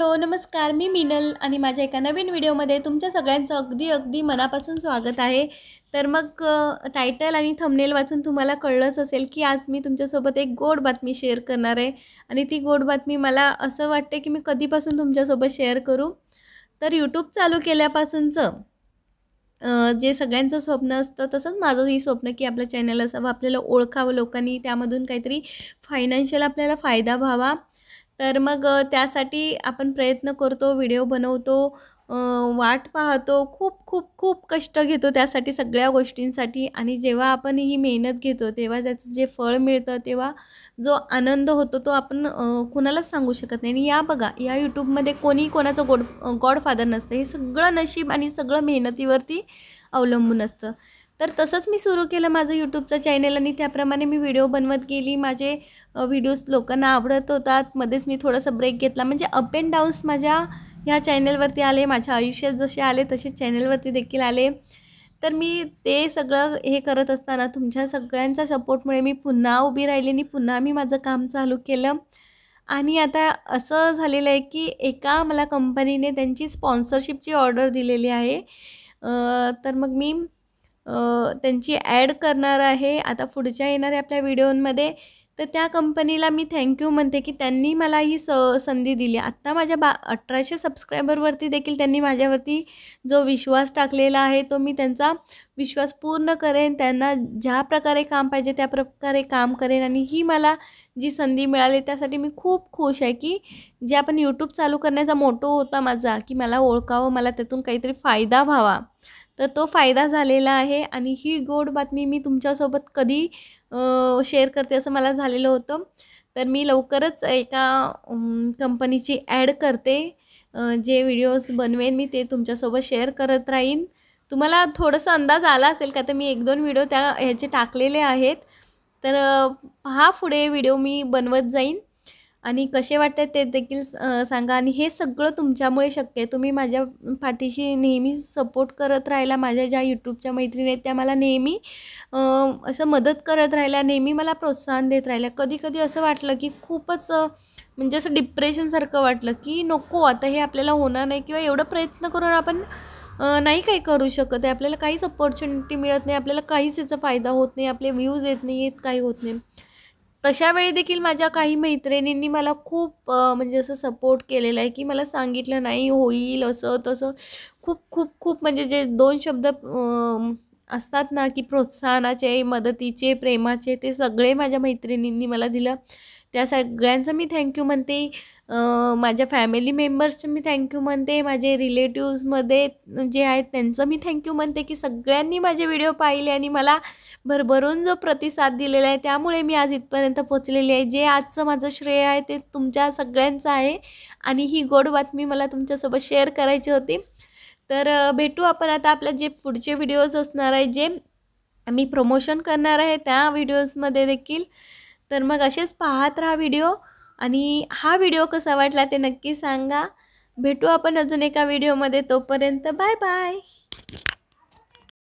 hello नमस्कार मी मिनल आणि माझ्या एका नवीन व्हिडिओमध्ये तुमच्या सगळ्यांचं अगदी अगदी मनापासून स्वागत आहे तर मग टायटल आणि थंबनेल वाचून तुम्हाला कळलंच असेल की आज मी तुमच्यासोबत एक गोड बातमी शेअर करणार आहे आणि ती गोड बातमी मला असं वाटते की मी कधीपासून तुमच्यासोबत शेअर करू तर यूट्यूब चालू केल्यापासूनचं जे सगळ्यांचं स्वप्न असतं तसंच माझंही स्वप्न की आपलं चॅनल असावं आपल्याला ओळखावं लोकांनी त्यामधून काहीतरी फायनान्शियल आपल्याला फायदा व्हावा तर मग त्यासाठी आपण प्रयत्न करतो व्हिडिओ बनवतो वाट पाहतो खूप खूप खूप कष्ट घेतो त्यासाठी सगळ्या गोष्टींसाठी आणि जेव्हा आपण ही मेहनत घेतो तेव्हा त्याचं जे फळ मिळतं तेव्हा जो आनंद होतो तो आपण कुणालाच सांगू शकत नाही आणि या बघा या यूट्यूबमध्ये कोणी कोणाचं गोड गॉडफादर नसतं हे सगळं नशीब आणि सगळं मेहनतीवरती अवलंबून असतं तर तसंच मी सुरू केलं माझं यूट्यूबचं चॅनल आणि त्याप्रमाणे मी व्हिडिओ बनवत गेली माझे व्हिडिओज लोकांना आवडत होतात मध्येच मी थोडंसं ब्रेक घेतला म्हणजे अप अँड डाऊन्स माझ्या ह्या चॅनलवरती आले माझ्या आयुष्यात जसे आले तसे चॅनलवरती देखील आले तर मी ते सगळं हे करत असताना तुमच्या सगळ्यांचा सपोर्टमुळे मी पुन्हा उभी राहिली आणि पुन्हा मी माझं काम चालू केलं आणि आता असं झालेलं आहे की एका मला कंपनीने त्यांची स्पॉन्सरशिपची ऑर्डर दिलेली आहे तर मग मी त्यांची ॲड करणार आहे आता पुढच्या येणाऱ्या आपल्या व्हिडिओमध्ये तर त्या कंपनीला मी थँक्यू म्हणते की त्यांनी मला ही स संधी दिली आत्ता माझ्या बा अठराशे सबस्क्रायबरवरती देखील त्यांनी माझ्यावरती जो विश्वास टाकलेला आहे तो मी त्यांचा विश्वास पूर्ण करेन त्यांना ज्या प्रकारे काम पाहिजे त्या प्रकारे काम करेन आणि ही मला जी संधी मिळाली त्यासाठी मी खूप खुश आहे की जे आपण यूट्यूब चालू करण्याचा मोटो होता माझा की मला ओळखावं मला त्यातून काहीतरी फायदा व्हावा तर तो फायदा झालेला आहे आणि ही गोड बातमी मी तुमच्यासोबत कधी शेअर करते असं मला झालेलं होतं तर मी लवकरच एका कंपनीची ॲड करते जे व्हिडिओज बनवेन मी ते तुमच्यासोबत शेअर करत राहीन तुम्हाला थोडंसं अंदाज आला असेल का तर मी एक दोन व्हिडिओ त्या ह्याचे टाकलेले आहेत तर पहा पुढे व्हिडिओ मी बनवत जाईन आणि कसे वाटतात ते देखील सांगा आणि हे सगळं तुमच्यामुळे शक्य आहे तुम्ही माझ्या पाठीशी नेहमी सपोर्ट करत राहिला माझ्या ज्या यूट्यूबच्या मैत्रिणी आहेत त्या मला नेहमी असं मदत करत राहिल्या नेहमी मला प्रोत्साहन देत राहिल्या कधी कधी असं वाटलं की खूपच म्हणजे असं डिप्रेशनसारखं वाटलं की नको आता हे आपल्याला होणार नाही किंवा एवढं प्रयत्न करून आपण नाही काही करू शकत आहे आपल्याला काहीच अपॉर्च्युनिटी मिळत नाही आपल्याला काहीच याचा फायदा होत नाही आपले व्ह्यूज येत नाही आहेत काही होत नाही तशावेळी देखील माझ्या काही मैत्रिणींनी मला खूप म्हणजे असं सपोर्ट केलेलं आहे की मला सांगितलं नाही होईल असं तसं खूप खूप खूप म्हणजे जे दोन शब्द असतात ना की प्रोत्साहनाचे मदतीचे प्रेमाचे ते सगळे माझ्या मैत्रिणींनी मला दिलं त्या सगळ्यांचं मी थँक्यू म्हणते माझ्या फॅमिली मेंबर्सचं मी थँक्यू म्हणते माझे रिलेटिव्समध्ये जे आहेत त्यांचं मी थँक्यू म्हणते की सगळ्यांनी माझे व्हिडिओ पाहिले आणि मला भरभरून जो प्रतिसाद दिलेला आहे त्यामुळे मी आज इथपर्यंत पोचलेली आहे जे आजचं माझं श्रेय आहे ते तुमच्या सगळ्यांचं आहे आणि ही गोड बातमी मला तुमच्यासोबत शेअर करायची होती तर भेटू आपण आता आपल्या जे पुढचे व्हिडिओज असणार आहे जे मी प्रमोशन करणार आहे त्या व्हिडिओजमध्ये देखील तर मग असेच पाहत राहा व्हिडिओ आणि हा व्हिडिओ कसा वाटला ते नक्की सांगा भेटू आपण अजून एका व्हिडिओमध्ये तोपर्यंत बाय बाय